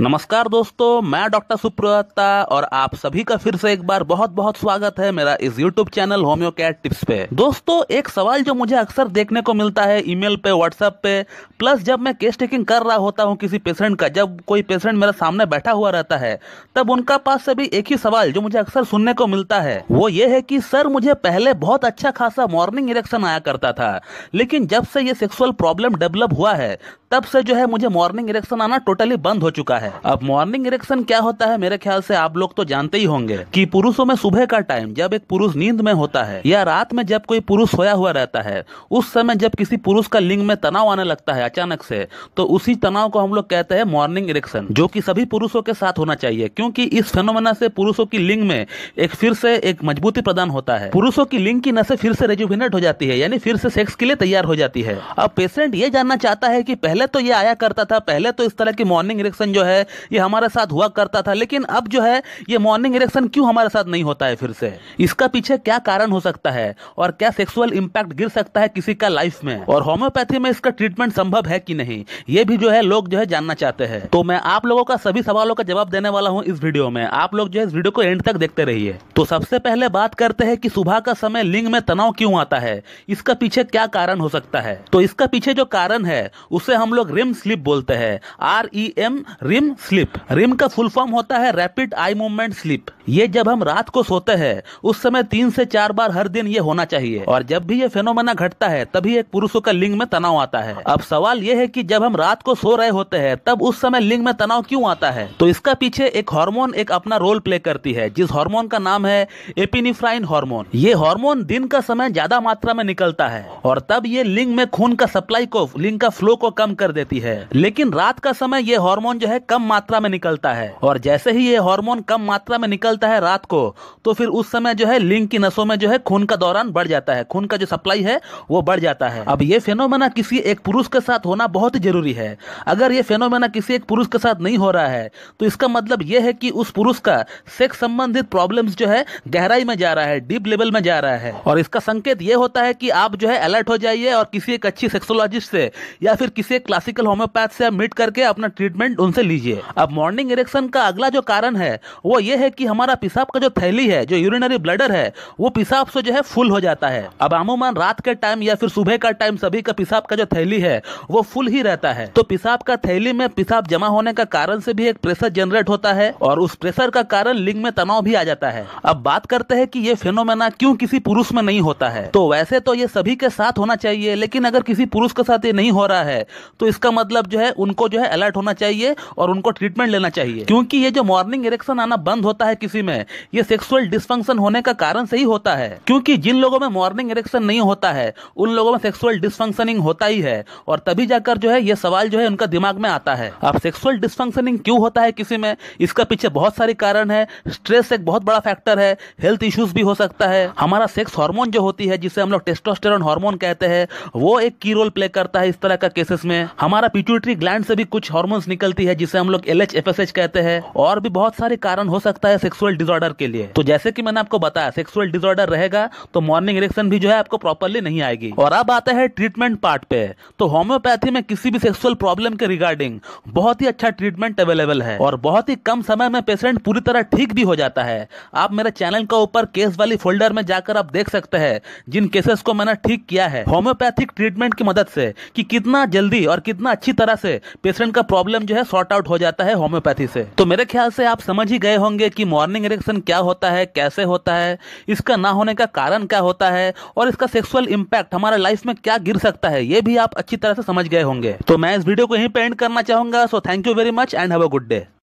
नमस्कार दोस्तों मैं डॉक्टर सुप्रता और आप सभी का फिर से एक बार बहुत बहुत स्वागत है मेरा इस YouTube channel homeo cat tips पे दोस्तों एक सवाल जो मुझे अक्सर देखने को मिलता है ईमेल पे व्हाट्सएप पे प्लस जब मैं केस टेकिंग कर रहा होता हूँ किसी पेशेंट का जब कोई पेशेंट मेरे सामने बैठा हुआ रहता है तब उनका पास से भी एक ही सवाल जो मुझे अक्सर सुनने को मिलता है वो ये है की सर मुझे पहले बहुत अच्छा खासा मॉर्निंग इरेक्शन आया करता था लेकिन जब से ये सेक्सुअल प्रॉब्लम डेवलप हुआ है तब से जो है मुझे मॉर्निंग इरेक्शन आना टोटली बंद हो चुका है है अब मॉर्निंग इरेक्शन क्या होता है मेरे ख्याल से आप लोग तो जानते ही होंगे कि पुरुषों में सुबह का टाइम जब एक पुरुष नींद में होता है या रात में जब कोई पुरुष सोया हुआ रहता है उस समय जब किसी पुरुष का लिंग में तनाव आने लगता है अचानक से तो उसी तनाव को हम लोग कहते हैं मॉर्निंग इरेक्शन जो की सभी पुरुषों के साथ होना चाहिए क्योंकि इस फेनोमेना से पुरुषों की लिंग में एक फिर से एक मजबूती प्रदान होता है पुरुषों की लिंग की नशे फिर से रेजुविनेट हो जाती है यानी फिर से सेक्स के लिए तैयार हो जाती है अब पेशेंट ये जानना चाहता है कि पहले तो ये आया करता था पहले तो इस तरह की मॉर्निंग इरेक्शन जो है है ये हमारे साथ हुआ करता था लेकिन अब जो है ये मॉर्निंग इरेक्शन क्यों हमारे साथ नहीं होता है फिर से इसका पीछे क्या कारण हो सकता है और क्या सेक्सुअल इम्पैक्ट गिर सकता है किसी का लाइफ में और होम्योपैथी में इसका ट्रीटमेंट संभव है कि नहीं ये भी जो है लोग जो है जानना चाहते हैं तो मैं आप लोगों का सभी सवालों का जवाब देने वाला हूँ इस वीडियो में आप लोग जो है इस वीडियो को एंड तक देखते रहिए तो सबसे पहले बात करते हैं कि सुबह का समय लिंग में तनाव क्यों आता है इसका पीछे क्या कारण हो सकता है तो इसका पीछे जो कारण है उसे हम लोग रिम स्लिप बोलते हैं R E M rim rim slip rim का फुल फॉर्म होता है रैपिड आई मूवमेंट स्लिप ये जब हम रात को सोते हैं उस समय तीन से चार बार हर दिन ये होना चाहिए और जब भी ये फेनोमेना घटता है तभी एक पुरुषों का लिंग में तनाव आता है अब सवाल ये है कि जब हम रात को सो रहे होते हैं तब उस समय लिंग में तनाव क्यों आता है तो इसका पीछे एक हार्मोन एक अपना रोल प्ले करती है जिस हार्मोन का नाम है एपिनिफ्राइन हार्मोन ये हार्मोन दिन का समय ज्यादा मात्रा में निकलता है और तब ये लिंग में खून का सप्लाई को लिंग का फ्लो को कम कर देती है लेकिन रात का समय ये हार्मोन जो है कम कम मात्रा में निकलता है और जैसे ही ये हार्मोन कम मात्रा में निकलता है रात को तो फिर उस समय जो है लिंग की नसों में जो है खून का दौरान बढ़ जाता है खून का जो सप्लाई है वो बढ़ जाता है अब ये फेनोमेना किसी एक पुरुष के साथ होना बहुत जरूरी है अगर ये फेनोमेना किसी एक पुरुष के साथ नहीं हो रहा है तो इसका मतलब यह है कि उस पुरुष का सेक्स संबंधित प्रॉब्लम जो है गहराई में जा रहा है डीप लेवल में जा रहा है और इसका संकेत यह होता है कि आप जो है अलर्ट हो जाइए और किसी एक अच्छी सेक्सोलॉजिस्ट से या फिर किसी एक क्लासिकल होम्योपैथ से मीट करके अपना ट्रीटमेंट उनसे लीजिए कीजिए अब मॉर्निंग इरेक्शन का अगला जो कारण है वो ये है कि हमारा पिसाब का जो थैली है जो यूरिनरी ब्लडर है वो पिसाब से जो है फुल हो जाता है अब अमूमन रात के टाइम या फिर सुबह का टाइम सभी का पिसाब का जो थैली है वो फुल ही रहता है तो पिसाब का थैली में पिसाब जमा होने का कारण से भी एक प्रेशर जनरेट होता है और उस प्रेशर का कारण लिंग में तनाव भी आ जाता है अब बात करते हैं कि ये फेनोमेना क्यों किसी पुरुष में नहीं होता है तो वैसे तो ये सभी के साथ होना चाहिए लेकिन अगर किसी पुरुष के साथ ये नहीं हो रहा है तो इसका मतलब जो है उनको जो है अलर्ट होना चाहिए और उनको ट्रीटमेंट लेना चाहिए क्योंकि ये जो मॉर्निंग इरेक्शन आना बंद होता है किसी में ये सेक्सुअल डिस्फंक्शन होने का कारण से ही होता है क्योंकि जिन लोगों में मॉर्निंग इरेक्शन नहीं होता है उन लोगों में सेक्सुअल डिस्फंक्शनिंग होता ही है और तभी जाकर जो है ये सवाल जो है उनका दिमाग में आता है अब सेक्सुअल डिस्फंक्शनिंग क्यों होता है किसी में इसका पीछे बहुत सारे कारण है स्ट्रेस एक बहुत बड़ा फैक्टर है हेल्थ इश्यूज भी हो सकता है हमारा सेक्स हार्मोन जो होती है जिसे हम लोग टेस्टोस्टेरोन हार्मोन कहते हैं वो एक की रोल प्ले करता है इस तरह का केसेस में हमारा पिट्यूटरी ग्लैंड से भी कुछ हार्मोन्स निकलती है जिसे हम हम लोग एल एच कहते हैं और भी बहुत सारे कारण हो सकता है सेक्सुअल डिसऑर्डर के लिए तो जैसे कि मैंने आपको बताया सेक्सुअल डिसऑर्डर रहेगा तो मॉर्निंग इरेक्शन भी जो है आपको प्रॉपरली नहीं आएगी और अब आता है ट्रीटमेंट पार्ट पे तो होम्योपैथी में किसी भी सेक्सुअल प्रॉब्लम के रिगार्डिंग बहुत ही अच्छा ट्रीटमेंट अवेलेबल है और बहुत ही कम समय में पेशेंट पूरी तरह ठीक भी हो जाता है आप मेरे चैनल के ऊपर केस वाली फोल्डर में जाकर आप देख सकते हैं जिन केसेस को मैंने ठीक किया है होम्योपैथिक ट्रीटमेंट की मदद से कि कितना जल्दी और कितना अच्छी तरह से पेशेंट का प्रॉब्लम जो है सॉर्ट आउट हो जाता है होम्योपैथी से तो मेरे ख्याल से आप समझ ही गए होंगे कि मॉर्निंग इरेक्शन क्या होता है कैसे होता है इसका ना होने का कारण क्या होता है और इसका सेक्सुअल इम्पैक्ट हमारा लाइफ में क्या गिर सकता है ये भी आप अच्छी तरह से समझ गए होंगे तो मैं इस वीडियो को यहीं पे एंड करना चाहूंगा so thank you very much and have a good day